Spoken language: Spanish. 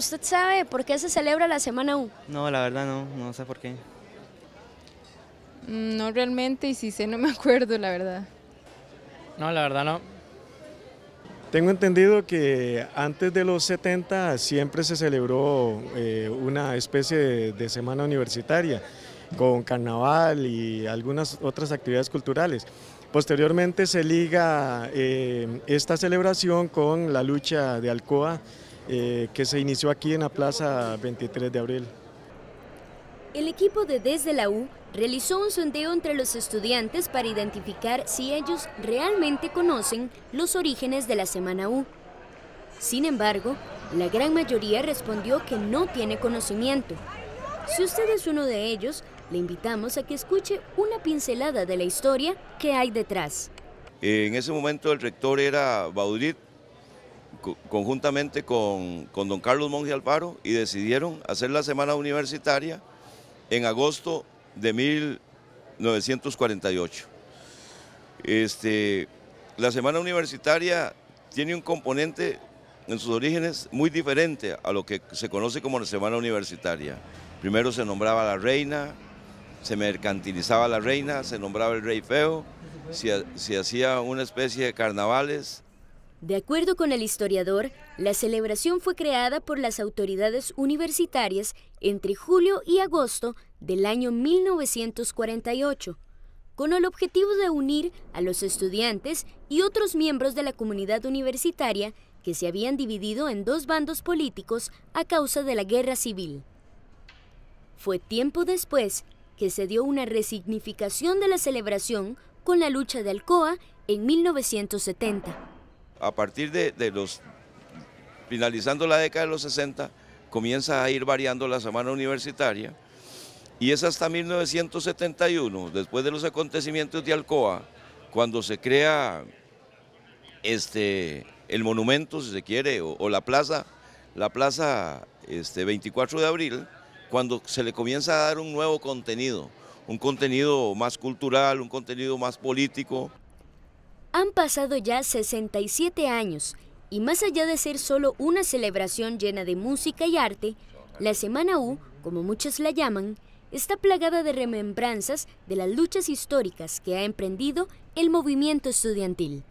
¿Usted sabe por qué se celebra la Semana U? No, la verdad no, no sé por qué. Mm, no realmente, y si sé no me acuerdo, la verdad. No, la verdad no. Tengo entendido que antes de los 70 siempre se celebró eh, una especie de, semana universitaria con carnaval y algunas otras actividades culturales. Posteriormente se liga eh, esta celebración con la lucha de Alcoa eh, que se inició aquí en la plaza 23 de abril. El equipo de Desde la U realizó un sondeo entre los estudiantes para identificar si ellos realmente conocen los orígenes de la Semana U. Sin embargo, la gran mayoría respondió que no tiene conocimiento. Si usted es uno de ellos, le invitamos a que escuche una pincelada de la historia que hay detrás. En ese momento el rector era Baudit, conjuntamente con, don Carlos Monge Alfaro y decidieron hacer la semana universitaria en agosto de 1948. Este, la semana universitaria tiene un componente en sus orígenes muy diferente a lo que se conoce como la semana universitaria. Primero se nombraba la reina, se mercantilizaba la reina, se nombraba el rey feo, se, se hacía una especie de carnavales de acuerdo con el historiador, la celebración fue creada por las autoridades universitarias entre julio y agosto del año 1948, con el objetivo de unir a los estudiantes y otros miembros de la comunidad universitaria que se habían dividido en dos bandos políticos a causa de la guerra civil. Fue tiempo después que se dio una resignificación de la celebración con la lucha de Alcoa en 1970 a partir de, los, finalizando la década de los 60, comienza a ir variando la semana universitaria. Y es hasta 1971, después de los acontecimientos de Alcoa, cuando se crea este, el monumento, si se quiere, o, o la plaza, la plaza este, 24 de abril, cuando se le comienza a dar un nuevo contenido, un contenido más cultural, un contenido más político. Han pasado ya 67 años y más allá de ser solo una celebración llena de música y arte, la Semana U, como muchos la llaman, está plagada de remembranzas de las luchas históricas que ha emprendido el movimiento estudiantil.